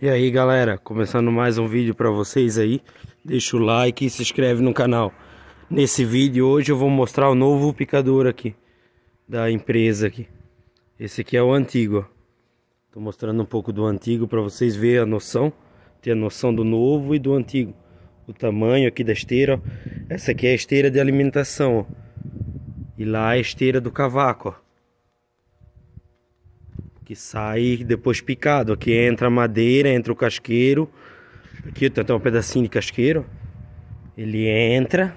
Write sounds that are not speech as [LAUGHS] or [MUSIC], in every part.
E aí galera, começando mais um vídeo para vocês aí Deixa o like e se inscreve no canal Nesse vídeo hoje eu vou mostrar o novo picador aqui Da empresa aqui Esse aqui é o antigo, ó Tô mostrando um pouco do antigo para vocês verem a noção Ter a noção do novo e do antigo O tamanho aqui da esteira, ó Essa aqui é a esteira de alimentação, ó E lá é a esteira do cavaco, ó que sai depois picado. Aqui entra a madeira, entra o casqueiro. Aqui tem um pedacinho de casqueiro. Ele entra,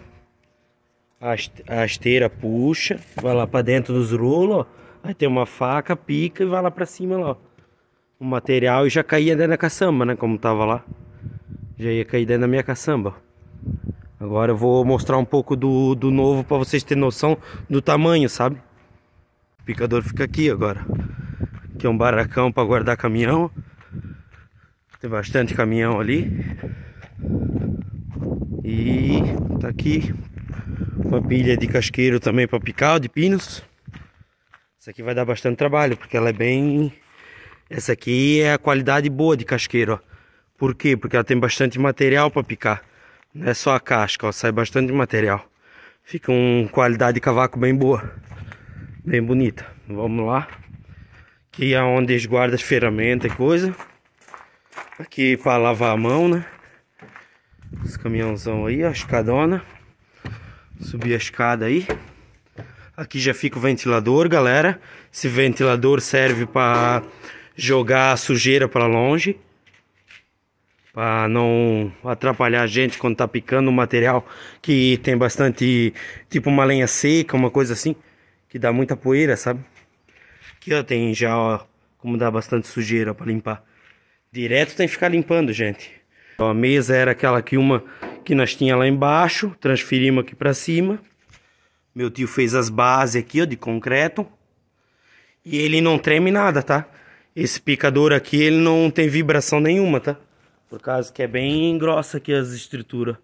a esteira puxa, vai lá para dentro dos rolos, Aí tem uma faca, pica e vai lá para cima ó. O material e já caía dentro da caçamba, né? Como tava lá. Já ia cair dentro da minha caçamba. Agora eu vou mostrar um pouco do, do novo para vocês terem noção do tamanho, sabe? O picador fica aqui agora que é um barracão para guardar caminhão. Tem bastante caminhão ali. E tá aqui uma pilha de casqueiro também para picar, de pinos. Isso aqui vai dar bastante trabalho, porque ela é bem... Essa aqui é a qualidade boa de casqueiro, ó. Por quê? Porque ela tem bastante material para picar. Não é só a casca, ó, sai bastante material. Fica uma qualidade de cavaco bem boa. Bem bonita. Vamos lá. Aqui é onde eles guardam as ferramentas e coisa. Aqui para lavar a mão, né? Esse caminhãozão aí, a escadona. Subir a escada aí. Aqui já fica o ventilador, galera. Esse ventilador serve para jogar a sujeira para longe. Para não atrapalhar a gente quando tá picando um material que tem bastante, tipo uma lenha seca, uma coisa assim, que dá muita poeira, sabe? Aqui, ó, tem já, ó, como dá bastante sujeira para limpar. Direto tem que ficar limpando, gente. Ó, a mesa era aquela que uma que nós tinha lá embaixo, transferimos aqui para cima. Meu tio fez as bases aqui, ó, de concreto. E ele não treme nada, tá? Esse picador aqui, ele não tem vibração nenhuma, tá? Por causa que é bem grossa aqui as estruturas.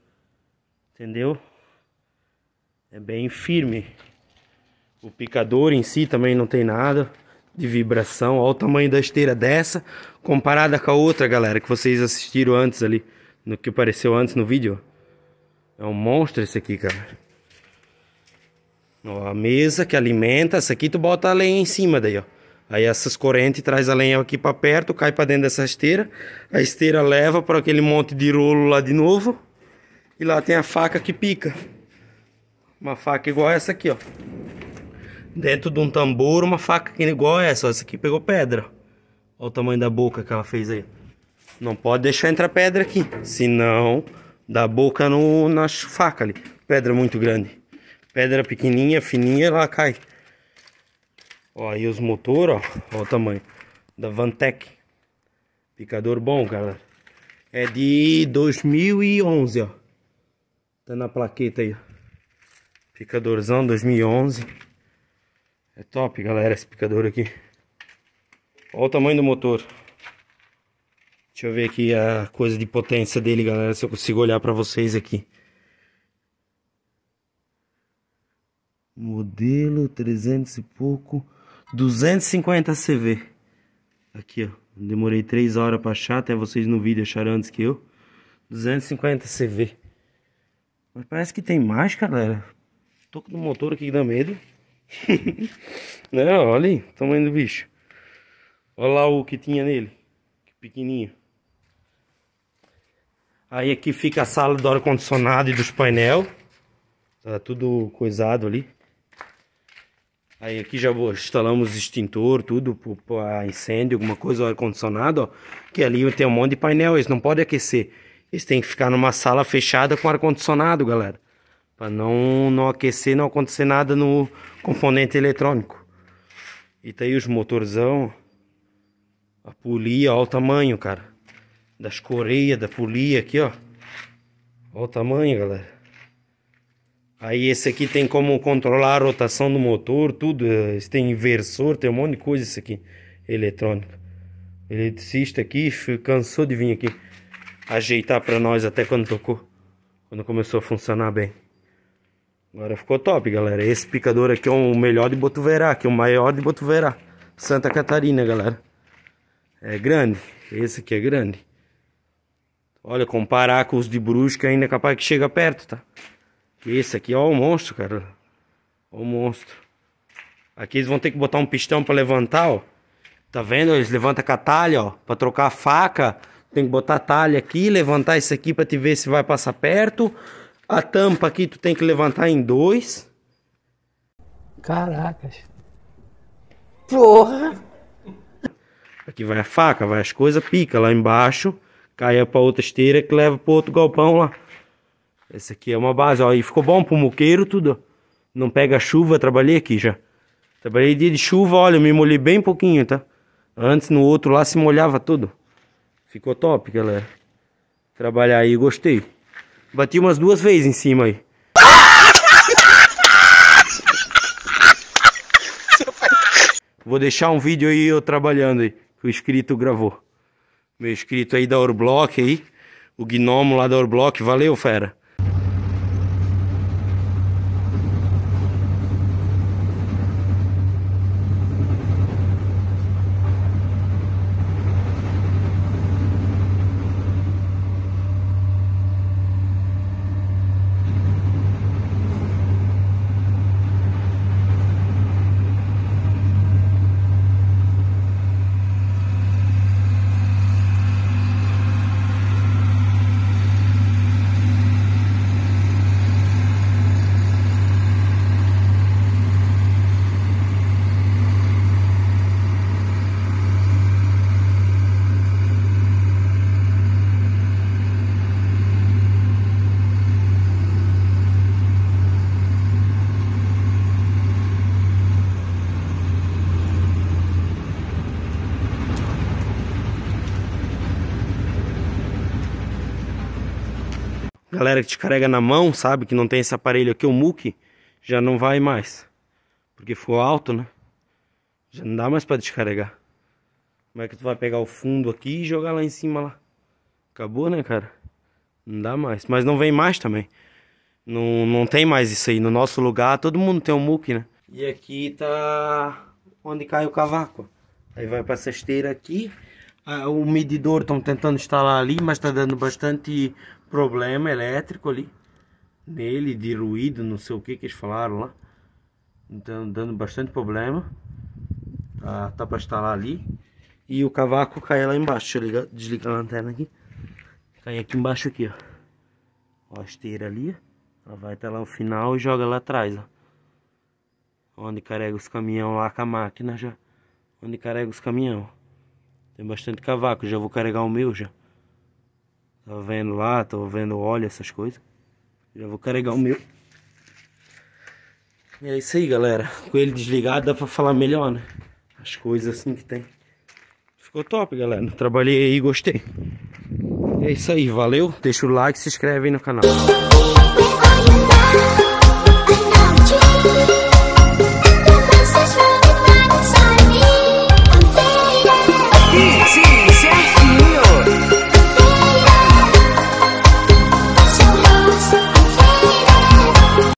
Entendeu? É bem firme. O picador em si também não tem nada de vibração. Olha o tamanho da esteira dessa comparada com a outra, galera, que vocês assistiram antes ali, no que apareceu antes no vídeo. É um monstro esse aqui, cara. Ó, a mesa que alimenta, essa aqui tu bota a lenha em cima daí, ó. Aí essas correntes traz a lenha aqui para perto, cai para dentro dessa esteira. A esteira leva para aquele monte de rolo lá de novo. E lá tem a faca que pica. Uma faca igual essa aqui, ó dentro de um tambor uma faca que igual essa. Ó. Essa aqui pegou pedra. Olha o tamanho da boca que ela fez aí. Não pode deixar entrar pedra aqui, senão dá boca no, na faca ali. Pedra muito grande. Pedra pequenininha, fininha, ela cai. Ó, aí os motores, ó, o tamanho. Da Vantec. Picador bom, galera. É de 2011, ó. Tá na plaqueta aí, ó. Picadorzão 2011. É top, galera, esse picador aqui. Olha o tamanho do motor. Deixa eu ver aqui a coisa de potência dele, galera, se eu consigo olhar para vocês aqui. Modelo 300 e pouco, 250 CV. Aqui, ó. Demorei 3 horas para achar, até vocês no vídeo acharam antes que eu. 250 CV. Mas parece que tem mais, galera. Tô com o motor aqui que dá medo é, [LAUGHS] olha aí, tamanho do bicho. Olha lá o que tinha nele. Que pequenininho. Aí aqui fica a sala do ar-condicionado e dos painel. Tá tudo coisado ali. Aí aqui já instalamos extintor, tudo para incêndio, alguma coisa, ar-condicionado, ó. Que ali tem um monte de painel, eles não podem aquecer. Eles têm que ficar numa sala fechada com ar-condicionado, galera para não, não aquecer, não acontecer nada no componente eletrônico. E tá aí os motorzão, a polia, olha o tamanho, cara, das coreias, da polia aqui, ó. Olha o tamanho, galera. Aí esse aqui tem como controlar a rotação do motor, tudo. Esse tem inversor, tem um monte de coisa isso aqui. Eletrônica. O eletricista aqui cansou de vir aqui ajeitar para nós até quando tocou. Quando começou a funcionar bem. Agora ficou top, galera. Esse picador aqui é o melhor de Botuverá, que é o maior de Botuverá. Santa Catarina, galera. É grande. Esse aqui é grande. Olha, comparar com os de Brusca ainda é capaz que chega perto, tá? Esse aqui, ó, é o monstro, cara. Ó o monstro. Aqui eles vão ter que botar um pistão pra levantar, ó. Tá vendo? Eles levantam com a talha, ó. Pra trocar a faca, tem que botar a talha aqui, levantar esse aqui pra te ver se vai passar perto. A tampa aqui tu tem que levantar em dois. Caracas. Porra! Aqui vai a faca, vai as coisas, pica lá embaixo, cai pra outra esteira que leva pro outro galpão lá. Essa aqui é uma base, ó. E ficou bom pro moqueiro tudo. Não pega chuva, trabalhei aqui já. Trabalhei dia de chuva, olha, me molhei bem pouquinho, tá? Antes no outro lá se molhava tudo. Ficou top, galera. Trabalhar aí, gostei. Bati umas duas vezes em cima aí. Vou deixar um vídeo aí eu trabalhando aí, que o inscrito gravou. Meu inscrito aí da Orblock aí, o gnomo lá da Orblock, valeu fera. galera que te carrega na mão, sabe? Que não tem esse aparelho aqui, o MUC, já não vai mais. Porque ficou alto, né? Já não dá mais pra descarregar. Como é que tu vai pegar o fundo aqui e jogar lá em cima lá? Acabou, né, cara? Não dá mais. Mas não vem mais também. Não, não tem mais isso aí. No nosso lugar, todo mundo tem um muque, né? E aqui tá onde cai o cavaco. Aí vai pra cesteira aqui. Ah, o medidor estão tentando instalar ali, mas está dando bastante problema elétrico ali nele, de ruído, não sei o que que eles falaram lá. Então dando bastante problema. Ah, tá, tá para instalar ali. E o cavaco cai lá embaixo. Deixa eu ligar, desligar a lanterna aqui. Cai aqui embaixo aqui, ó. ó a esteira ali. Ela vai até lá no final e joga lá atrás, ó. Onde carrega os caminhão lá com a máquina já. Onde carrega os caminhão. Tem bastante cavaco, já vou carregar o meu já. Tá vendo lá, tô vendo óleo, essas coisas. Já vou carregar o meu. E é isso aí, galera. Com ele desligado dá pra falar melhor, né? As coisas assim que tem. Ficou top, galera. Trabalhei aí, gostei. É isso aí, valeu. Deixa o like e se inscreve aí no canal.